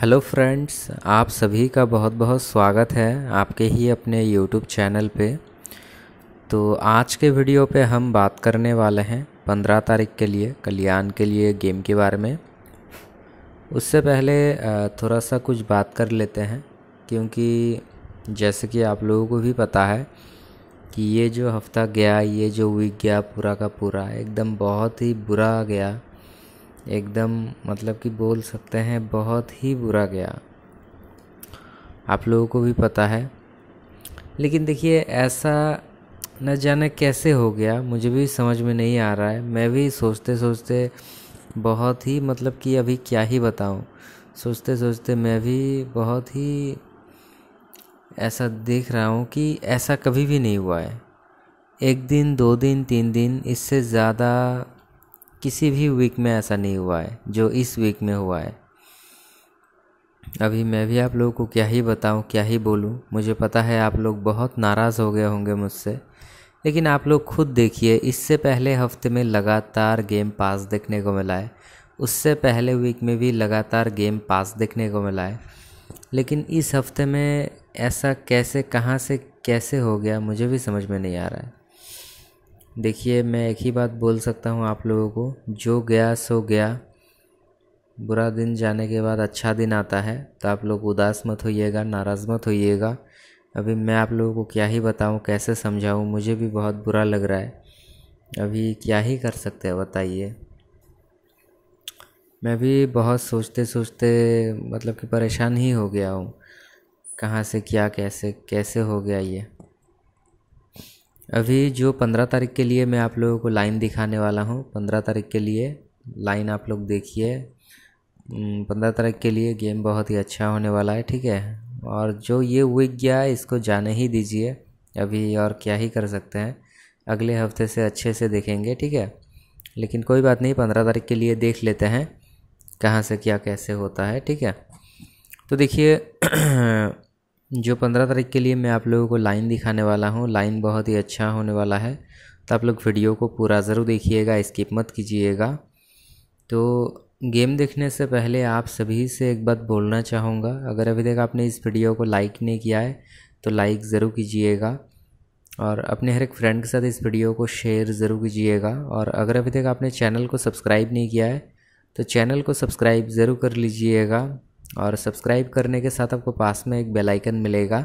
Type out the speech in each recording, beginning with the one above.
hello friends आप सभी का बहुत बहुत स्वागत है आपके ही अपने यूट्यूब चैनल पे तो आज के वीडियो पे हम बात करने वाले हैं पंद्रह तारीख के लिए कल्याण के लिए गेम के बारे में उससे पहले थोड़ा सा कुछ बात कर लेते हैं क्योंकि जैसे कि आप लोगों को भी पता है कि ये जो हफ़्ता गया ये जो वीक गया पूरा का पूरा एकदम बहुत ही बुरा गया एकदम मतलब कि बोल सकते हैं बहुत ही बुरा गया आप लोगों को भी पता है लेकिन देखिए ऐसा न जाने कैसे हो गया मुझे भी समझ में नहीं आ रहा है मैं भी सोचते सोचते बहुत ही मतलब कि अभी क्या ही बताऊं सोचते सोचते मैं भी बहुत ही ऐसा देख रहा हूं कि ऐसा कभी भी नहीं हुआ है एक दिन दो दिन तीन दिन इससे ज़्यादा किसी भी वीक में ऐसा नहीं हुआ है जो इस वीक में हुआ है अभी मैं भी आप लोगों को क्या ही बताऊं क्या ही बोलूं मुझे पता है आप लोग बहुत नाराज़ हो गए होंगे मुझसे लेकिन आप लोग खुद देखिए इससे पहले हफ्ते में लगातार गेम पास देखने को मिला है उससे पहले वीक में भी लगातार गेम पास देखने को मिला है लेकिन इस हफ्ते में ऐसा कैसे कहाँ से कैसे हो गया मुझे भी समझ में नहीं आ रहा है देखिए मैं एक ही बात बोल सकता हूँ आप लोगों को जो गया सो गया बुरा दिन जाने के बाद अच्छा दिन आता है तो आप लोग उदास मत होइएगा नाराज़ मत होइएगा अभी मैं आप लोगों को क्या ही बताऊँ कैसे समझाऊँ मुझे भी बहुत बुरा लग रहा है अभी क्या ही कर सकते हैं बताइए मैं भी बहुत सोचते सोचते मतलब कि परेशान ही हो गया हूँ कहाँ से क्या कैसे कैसे हो गया ये अभी जो पंद्रह तारीख के लिए मैं आप लोगों को लाइन दिखाने वाला हूँ पंद्रह तारीख के लिए लाइन आप लोग देखिए पंद्रह तारीख के लिए गेम बहुत ही अच्छा होने वाला है ठीक है और जो ये वीक गया इसको जाने ही दीजिए अभी और क्या ही कर सकते हैं अगले हफ्ते से अच्छे से देखेंगे ठीक है लेकिन कोई बात नहीं पंद्रह तारीख के लिए देख लेते हैं कहाँ से क्या कैसे होता है ठीक है तो देखिए जो पंद्रह तारीख के लिए मैं आप लोगों को लाइन दिखाने वाला हूँ लाइन बहुत ही अच्छा होने वाला है तो आप लोग वीडियो को पूरा ज़रूर देखिएगा स्किप मत कीजिएगा तो गेम देखने से पहले आप सभी से एक बात बोलना चाहूँगा अगर अभी तक आपने इस वीडियो को लाइक नहीं किया है तो लाइक ज़रूर कीजिएगा और अपने हर एक फ्रेंड के साथ इस वीडियो को शेयर ज़रूर कीजिएगा और अगर अभी तक आपने चैनल को सब्सक्राइब नहीं किया है तो चैनल को सब्सक्राइब ज़रूर कर लीजिएगा और सब्सक्राइब करने के साथ आपको पास में एक बेल आइकन मिलेगा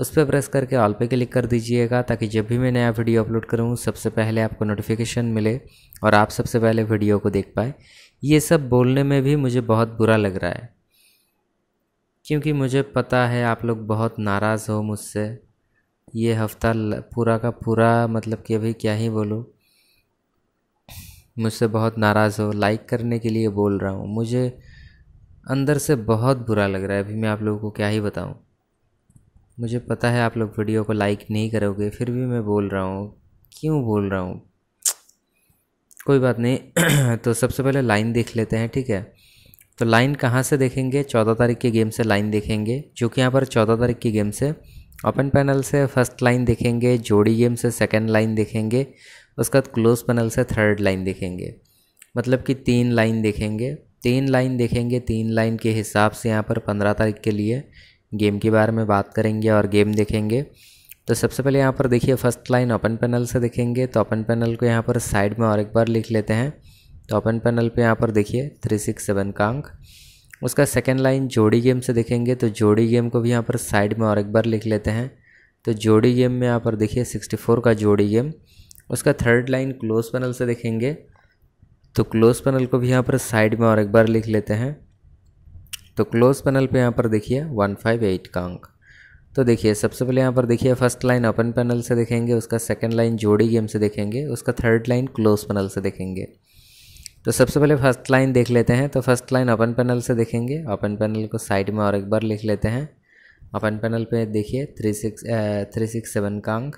उस पर प्रेस करके ऑल पे क्लिक कर दीजिएगा ताकि जब भी मैं नया वीडियो अपलोड करूँ सबसे पहले आपको नोटिफिकेशन मिले और आप सबसे पहले वीडियो को देख पाए ये सब बोलने में भी मुझे बहुत बुरा लग रहा है क्योंकि मुझे पता है आप लोग बहुत नाराज़ हो मुझसे ये हफ़्ता पूरा का पूरा मतलब कि अभी क्या ही बोलूँ मुझसे बहुत नाराज़ हो लाइक करने के लिए बोल रहा हूँ मुझे अंदर से बहुत बुरा लग रहा है अभी मैं आप लोगों को क्या ही बताऊं मुझे पता है आप लोग वीडियो को लाइक नहीं करोगे फिर भी मैं बोल रहा हूँ क्यों बोल रहा हूँ कोई बात नहीं तो सबसे पहले लाइन देख लेते हैं ठीक है तो लाइन कहाँ से देखेंगे चौदह तारीख के गेम से लाइन देखेंगे जो कि यहाँ पर चौदह तारीख के गेम से ओपन पैनल से फर्स्ट लाइन देखेंगे जोड़ी गेम से सेकंड लाइन देखेंगे उसके बाद क्लोज पैनल से थर्ड लाइन देखेंगे मतलब कि तीन लाइन देखेंगे तीन लाइन देखेंगे तीन लाइन के हिसाब से यहाँ पर पंद्रह तारीख के लिए गेम के बारे में बात करेंगे और गेम देखेंगे तो सबसे पहले यहाँ पर देखिए फर्स्ट लाइन ओपन पैनल से देखेंगे तो ओपन पैनल को यहाँ पर साइड में और एक बार लिख लेते हैं तो ओपन पैनल पे यहाँ पर देखिए थ्री सिक्स सेवन का अंक उसका सेकेंड लाइन जोड़ी गेम से देखेंगे तो जोड़ी गेम को भी यहाँ पर साइड में और एक बार लिख लेते हैं तो जोड़ी गेम में यहाँ पर देखिए सिक्सटी फोर का जोड़ी गेम उसका थर्ड लाइन क्लोज पैनल से देखेंगे तो क्लोज पैनल को भी यहाँ पर साइड में और एक बार लिख लेते हैं तो क्लोज पैनल पे यहाँ पर देखिए 158 का अंक तो देखिए सबसे पहले यहाँ पर देखिए फर्स्ट लाइन ओपन पैनल से देखेंगे उसका सेकंड लाइन जोड़ी गेम से देखेंगे उसका थर्ड लाइन क्लोज पैनल से देखेंगे तो सबसे पहले फर्स्ट लाइन देख लेते हैं तो फर्स्ट लाइन ओपन पैनल से देखेंगे ओपन पैनल को साइड में और एक बार लिख लेते हैं ओपन पैनल पे देखिए three six three six seven का अंक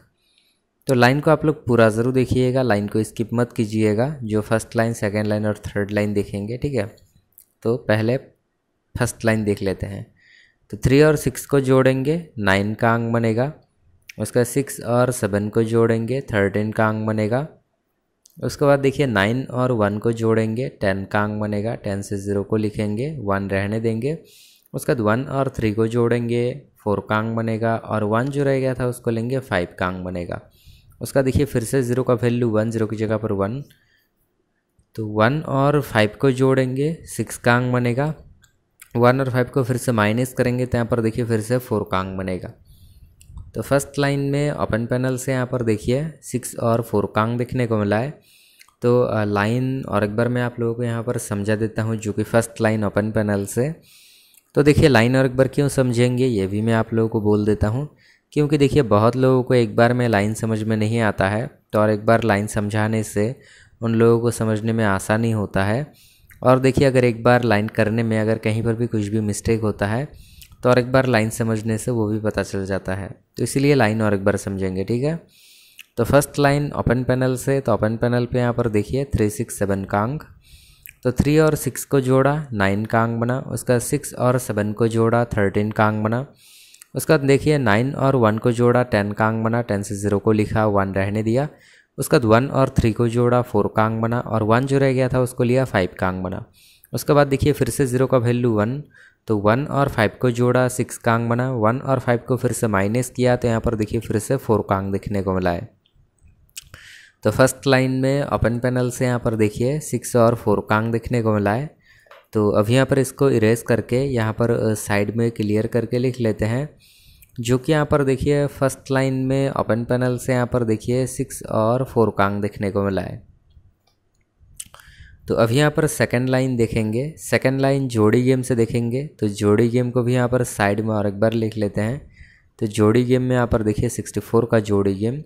तो लाइन को आप लोग पूरा ज़रूर देखिएगा लाइन को स्किप मत कीजिएगा जो फर्स्ट लाइन सेकेंड लाइन और थर्ड लाइन देखेंगे ठीक है तो पहले फर्स्ट लाइन देख लेते हैं तो थ्री और सिक्स को जोड़ेंगे नाइन का अंग बनेगा उसका सिक्स और सेवन को जोड़ेंगे थर्टीन का अंग बनेगा उसके बाद देखिए नाइन और वन को जोड़ेंगे टेन का अंग बनेगा टेन से ज़ीरो को लिखेंगे वन रहने देंगे उसके बाद वन और थ्री को जोड़ेंगे फोर का अंग बनेगा और वन जो रह गया था उसको लेंगे फाइव का अंग बनेगा उसका देखिए फिर से ज़ीरो का वैल्यू वन ज़ीरो की जगह पर वन तो वन और फाइव को जोड़ेंगे सिक्स का अंग बनेगा वन और फाइव को फिर से माइनस करेंगे तो यहाँ पर देखिए फिर से फोर का अंग बनेगा तो फर्स्ट लाइन में ओपन पैनल से यहाँ पर देखिए सिक्स और फोर कांग देखने को मिला है तो लाइन और एक बार मैं आप लोगों को यहाँ पर समझा देता हूँ जो कि फर्स्ट लाइन ओपन पैनल से तो देखिए लाइन और एक बार क्यों समझेंगे ये भी मैं आप लोगों को बोल देता हूँ क्योंकि देखिए बहुत लोगों को एक बार में लाइन समझ में नहीं आता है तो और एक बार लाइन समझाने से उन लोगों को समझने में आसानी होता है और देखिए अगर एक बार लाइन करने में अगर कहीं पर भी कुछ भी मिस्टेक होता है तो और एक बार लाइन समझने से वो भी पता चल जाता है तो इसीलिए लाइन और एक बार समझेंगे ठीक है तो फर्स्ट लाइन ओपन पैनल से तो ओपन पैनल पे यहाँ पर देखिए थ्री सिक्स सेवन का अंक तो थ्री और सिक्स को जोड़ा नाइन का अंक बना उसका सिक्स और सेवन को जोड़ा थर्टीन का अंक बना उसके बाद देखिए नाइन और वन को जोड़ा टेन का अंक बना टेन से ज़ीरो को लिखा वन रहने दिया उसके बाद वन और थ्री को जोड़ा फोर का अंक बना और वन जो रह गया था उसको लिया फाइव का अंक बना उसके बाद देखिए फिर से ज़ीरो का वैल्यू वन तो वन और फाइव को जोड़ा सिक्स का अंक बना वन और फाइव को फिर से माइनस किया तो यहाँ पर देखिए फिर से फोर का अंक दिखने को मिला है तो फर्स्ट लाइन में ओपन पैनल से यहाँ पर देखिए सिक्स और फोर का अंक दिखने को मिला है तो अब यहाँ पर इसको इरेज करके यहाँ पर साइड में क्लियर करके लिख लेते हैं जो कि यहाँ पर देखिए फर्स्ट लाइन में ओपन पैनल से यहाँ पर देखिए सिक्स और फोर कांग देखने को मिला है तो अभी यहाँ पर सेकंड लाइन देखेंगे सेकंड लाइन जोड़ी गेम से देखेंगे तो जोड़ी गेम को भी यहाँ पर साइड में और एक बार लिख लेते हैं तो जोड़ी गेम में यहाँ पर देखिए सिक्सटी फोर का जोड़ी गेम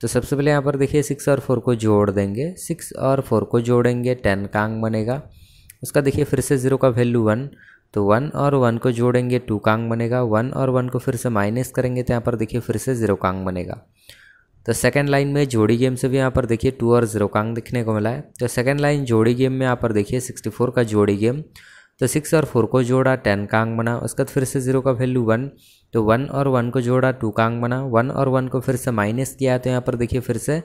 तो सबसे पहले यहाँ पर देखिए सिक्स और फोर को जोड़ देंगे सिक्स और फोर को जोड़ेंगे टेन कांग बनेगा उसका देखिए फिर से ज़ीरो का वैल्यू वन तो वन और वन को जोड़ेंगे टू कांग बनेगा वन और वन को फिर से माइनस करेंगे तो यहाँ पर देखिए फिर से ज़ीरो कांग बनेगा तो सेकंड लाइन में जोड़ी गेम से भी यहाँ पर देखिए टू और ज़ीरो कांग दिखने को मिला है तो सेकंड लाइन जोड़ी गेम में यहाँ पर देखिए सिक्सटी फोर का जोड़ी गेम तो सिक्स और फोर को जोड़ा टेन कांग बना उसके बाद फिर से ज़ीरो का वैल्यू वन तो वन और वन को जोड़ा टू कांग बना वन और वन को फिर से माइनस किया तो यहाँ पर देखिए फिर से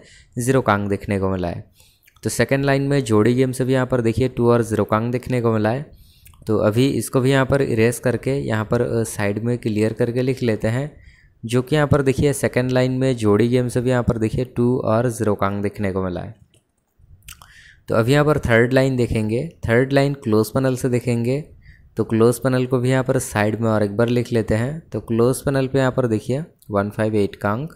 ज़ीरो कांग देखने को मिला है तो सेकेंड लाइन में जोड़ी गेम से भी यहाँ पर देखिए टू और जीरो कांग देखने को मिला है तो अभी इसको भी यहाँ पर इरेज करके यहाँ पर साइड में क्लियर करके लिख लेते हैं जो कि यहाँ पर देखिए सेकेंड लाइन में जोड़ी गेम से भी यहाँ पर देखिए टू और जीरो कांग देखने को मिला है तो अभी यहाँ पर थर्ड लाइन देखेंगे थर्ड लाइन क्लोज पैनल से देखेंगे तो क्लोज पैनल को भी यहाँ पर साइड में और एक बार लिख लेते हैं तो क्लोज पैनल पे यहाँ पर देखिए वन फाइव एट कांग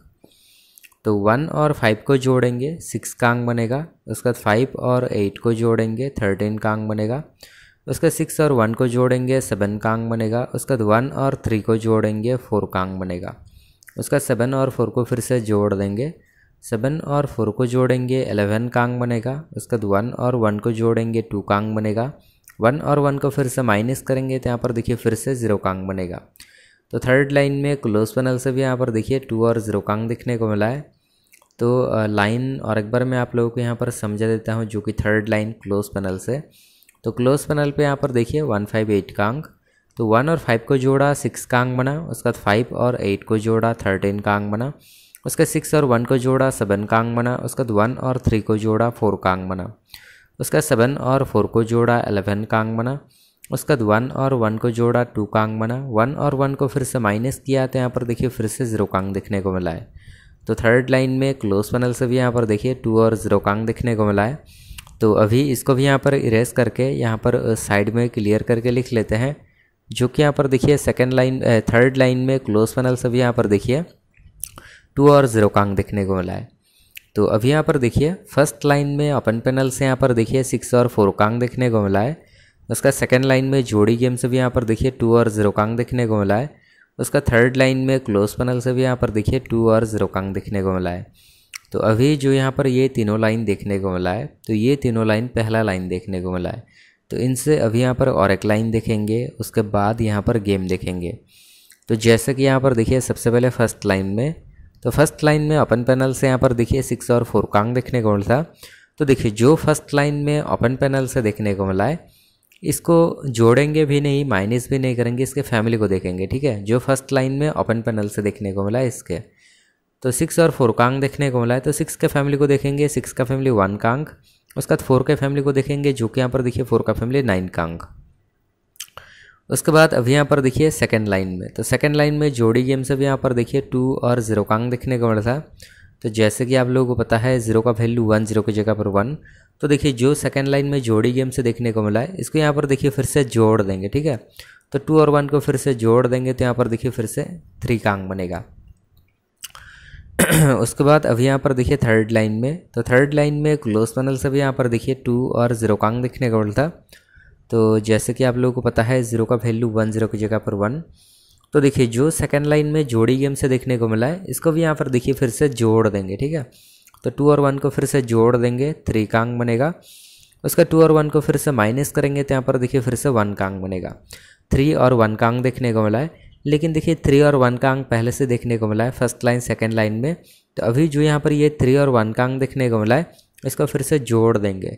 तो वन और फाइव को जोड़ेंगे सिक्स का बनेगा उसके बाद फाइव और एट को जोड़ेंगे थर्टीन का बनेगा उसके सिक्स और वन को जोड़ेंगे सेवन का बनेगा उसके बाद वन और थ्री को जोड़ेंगे फोर का अंक बनेगा उसका सेवन और फोर को फिर से जोड़ देंगे सेवन और फोर को जोड़ेंगे एलेवन का बनेगा उसके बाद वन और वन को जोड़ेंगे टू का बनेगा वन और वन को फिर से माइनस करेंगे तो यहाँ पर देखिए फिर से ज़ीरो का बनेगा तो थर्ड लाइन में क्लोज पैनल से भी यहाँ पर देखिए टू और ज़ीरो का दिखने को मिला है तो लाइन और एक बार मैं आप लोगों को यहाँ पर समझा देता हूँ जो कि थर्ड लाइन क्लोज पैनल से तो क्लोज पैनल पे यहाँ पर देखिए वन फाइव एट का अंक तो वन और फाइव को जोड़ा सिक्स का अंक बना उसके बाद फाइव और एट को जोड़ा थर्टीन का अंक बना उसके सिक्स और वन को जोड़ा सेवन का अंक बना उसके बाद वन और थ्री को जोड़ा फोर का अंक बना उसका सेवन और फोर को जोड़ा एलेवन का अंक बना उसके बाद वन और वन को जोड़ा टू का अंक बना वन और वन को फिर से माइनस किया तो यहाँ पर देखिए फिर से ज़ीरो का अंक देखने को मिला है तो थर्ड लाइन में क्लोज पैनल से भी यहाँ पर देखिए टू और ज़ीरो कांग देखने को मिला है तो अभी इसको भी यहाँ पर इरेज करके यहाँ पर साइड में क्लियर करके लिख लेते हैं जो कि यहाँ पर देखिए सेकेंड लाइन थर्ड लाइन में क्लोज पैनल से भी यहाँ पर देखिए टू और ज़ीरो कांग देखने को मिला है तो अभी यहाँ पर देखिए फर्स्ट लाइन में अपन पैनल से यहाँ पर देखिए सिक्स और फोर कांग देखने को मिला है उसका सेकेंड लाइन में जोड़ी गेम से भी यहाँ पर देखिए टू और ज़ीरो कांग देखने को मिला है उसका थर्ड लाइन में क्लोज पैनल से भी यहाँ पर देखिए टू और ज़ीरो कांग देखने को मिला है तो अभी जो यहाँ पर ये तीनों लाइन देखने को मिला है तो ये तीनों लाइन पहला लाइन देखने को मिला है तो इनसे अभी यहाँ पर और एक लाइन देखेंगे उसके बाद यहाँ पर गेम देखेंगे तो जैसे कि यहाँ पर देखिए सबसे पहले फर्स्ट लाइन में तो फर्स्ट लाइन में ओपन पैनल से यहाँ पर देखिए सिक्स और फोर कांग देखने को मिला था तो देखिए जो फर्स्ट लाइन में ओपन पैनल से देखने को मिला है इसको जोड़ेंगे भी नहीं माइनस भी नहीं करेंगे इसके फैमिली को देखेंगे ठीक है जो फर्स्ट लाइन में ओपन पैनल से देखने को मिला इसके तो सिक्स और फोर कांग देखने को मिला है तो सिक्स के फैमिली को देखेंगे सिक्स का फैमिली वन कांग उसके बाद फोर के फैमिली को देखेंगे जो कि यहाँ पर देखिए फोर का फैमिली नाइन कांग उसके बाद अभी यहाँ पर देखिए सेकेंड लाइन में तो सेकेंड लाइन में जोड़ी गेम से भी यहाँ पर देखिए टू और जीरो कांग देखने को मिला था तो जैसे कि आप लोगों को पता है ज़ीरो का वैल्यू वन जीरो की जगह पर वन तो देखिए जो सेकेंड लाइन में जोड़ी गेम से देखने को मिला है इसको यहाँ पर देखिए फिर से जोड़ देंगे ठीक है तो टू और वन को फिर से जोड़ देंगे तो यहाँ पर देखिए फिर से थ्री का अंक बनेगा उसके बाद अभी यहाँ पर देखिए थर्ड लाइन में तो थर्ड लाइन में क्लोज पैनल से भी यहाँ पर देखिए टू और ज़ीरो का अंक देखने को मिलता तो जैसे कि आप लोगों को पता है ज़ीरो का वैल्यू वन ज़ीरो की जगह पर वन तो देखिए जो सेकेंड लाइन में जोड़ी गेम से देखने को मिला है इसको भी यहाँ पर देखिए फिर से जोड़ देंगे ठीक है तो टू और वन को फिर से जोड़ देंगे थ्री कांग बनेगा उसका टू और वन को फिर से माइनस करेंगे तो यहाँ पर देखिए फिर से वन कांग बनेगा थ्री और वन कांग देखने को मिला है लेकिन देखिए थ्री और वन कांग पहले से देखने को मिला है फर्स्ट लाइन सेकेंड लाइन में तो अभी जो यहाँ पर ये थ्री और वन कांग देखने को मिला है इसको फिर से जोड़ देंगे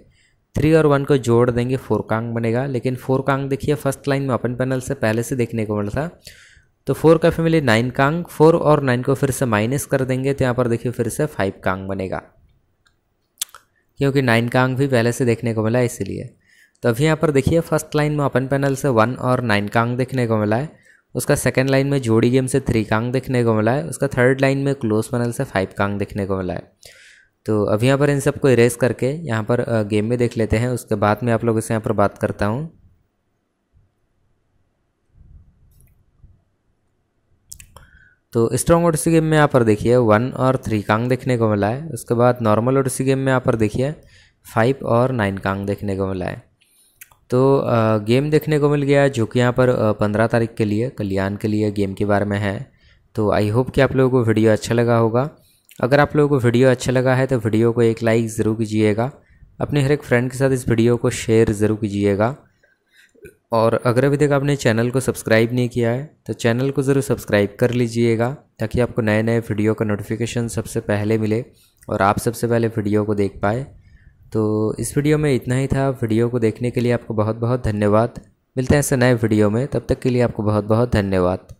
थ्री और वन को जोड़ देंगे फोर कांग बनेगा लेकिन फोर कांग देखिए फर्स्ट लाइन में अपन पैनल से पहले से देखने को मिला था तो फोर का फैमिली नाइन कांग फोर और नाइन को फिर से माइनस कर देंगे तो यहाँ पर देखिए फिर से फाइव कांग बनेगा क्योंकि नाइन कांग भी पहले से देखने को मिला है इसीलिए तो अभी यहाँ पर देखिए फर्स्ट लाइन में अपन पैनल से वन और नाइन कांग देखने को मिला है उसका सेकेंड लाइन में जोड़ी गेम से थ्री कांग देखने को मिला है उसका थर्ड लाइन में क्लोज पैनल से फाइव कांग देखने को मिला है तो अभी यहाँ पर इन सबको इरेज करके यहाँ पर गेम में देख लेते हैं उसके बाद में आप लोगों से यहाँ पर बात करता हूँ तो स्ट्रॉन्ग ओडिसी गेम में यहाँ पर देखिए वन और थ्री कांग देखने को मिला है उसके बाद नॉर्मल ओडिसी गेम में यहाँ पर देखिए फाइव और नाइन कांग देखने को मिला है तो गेम देखने को मिल गया है जो कि यहाँ पर पंद्रह तारीख के लिए कल्याण के लिए गेम के बारे में है तो आई होप कि आप लोगों को वीडियो अच्छा लगा होगा अगर आप लोगों को वीडियो अच्छा लगा है तो वीडियो को एक लाइक ज़रूर कीजिएगा अपने हर एक फ्रेंड के साथ इस वीडियो को शेयर ज़रूर कीजिएगा और अगर अभी तक आपने चैनल को सब्सक्राइब नहीं किया है तो चैनल को ज़रूर सब्सक्राइब कर लीजिएगा ताकि आपको नए नए वीडियो का नोटिफिकेशन सबसे पहले मिले और आप सबसे पहले वीडियो को देख पाए तो इस वीडियो में इतना ही था वीडियो को देखने के लिए आपको बहुत बहुत धन्यवाद मिलते हैं ऐसे नए वीडियो में तब तक के लिए आपको बहुत बहुत धन्यवाद